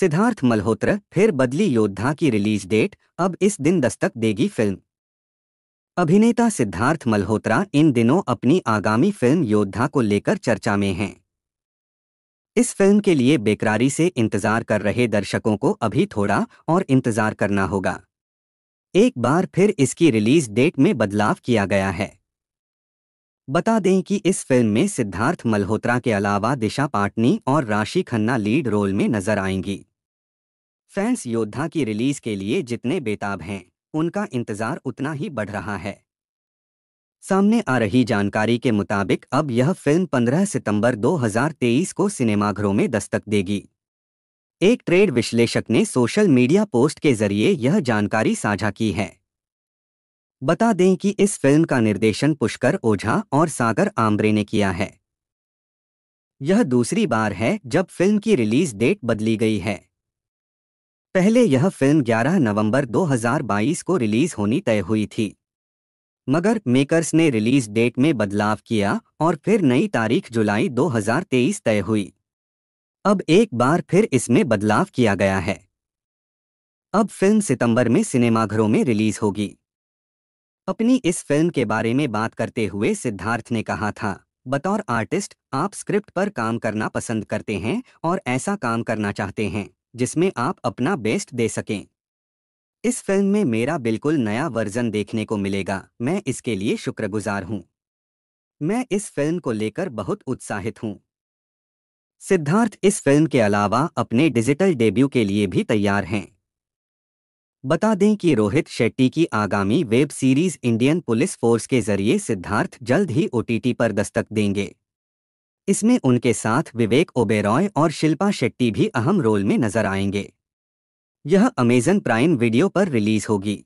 सिद्धार्थ मल्होत्रा फिर बदली योद्धा की रिलीज डेट अब इस दिन दस्तक देगी फिल्म अभिनेता सिद्धार्थ मल्होत्रा इन दिनों अपनी आगामी फिल्म योद्धा को लेकर चर्चा में हैं इस फिल्म के लिए बेकरारी से इंतजार कर रहे दर्शकों को अभी थोड़ा और इंतजार करना होगा एक बार फिर इसकी रिलीज डेट में बदलाव किया गया है बता दें कि इस फिल्म में सिद्धार्थ मल्होत्रा के अलावा दिशा पाटनी और राशि खन्ना लीड रोल में नजर आएंगी फैंस योद्धा की रिलीज के लिए जितने बेताब हैं उनका इंतजार उतना ही बढ़ रहा है सामने आ रही जानकारी के मुताबिक अब यह फिल्म 15 सितंबर 2023 को सिनेमाघरों में दस्तक देगी एक ट्रेड विश्लेषक ने सोशल मीडिया पोस्ट के जरिए यह जानकारी साझा की है बता दें कि इस फिल्म का निर्देशन पुष्कर ओझा और सागर आम्बरे ने किया है यह दूसरी बार है जब फिल्म की रिलीज डेट बदली गई है पहले यह फिल्म 11 नवंबर 2022 को रिलीज होनी तय हुई थी मगर मेकर्स ने रिलीज डेट में बदलाव किया और फिर नई तारीख जुलाई 2023 तय हुई अब एक बार फिर इसमें बदलाव किया गया है अब फिल्म सितंबर में सिनेमाघरों में रिलीज होगी अपनी इस फिल्म के बारे में बात करते हुए सिद्धार्थ ने कहा था बतौर आर्टिस्ट आप स्क्रिप्ट पर काम करना पसंद करते हैं और ऐसा काम करना चाहते हैं जिसमें आप अपना बेस्ट दे सकें इस फिल्म में मेरा बिल्कुल नया वर्जन देखने को मिलेगा मैं इसके लिए शुक्रगुजार हूँ मैं इस फिल्म को लेकर बहुत उत्साहित हूँ सिद्धार्थ इस फिल्म के अलावा अपने डिजिटल डेब्यू के लिए भी तैयार हैं बता दें कि रोहित शेट्टी की आगामी web series Indian police force के जरिए सिद्धार्थ जल्द ही ओटीटी पर दस्तक देंगे इसमें उनके साथ विवेक ओबेरॉय और शिल्पा शेट्टी भी अहम रोल में नजर आएंगे यह अमेजन प्राइम वीडियो पर रिलीज होगी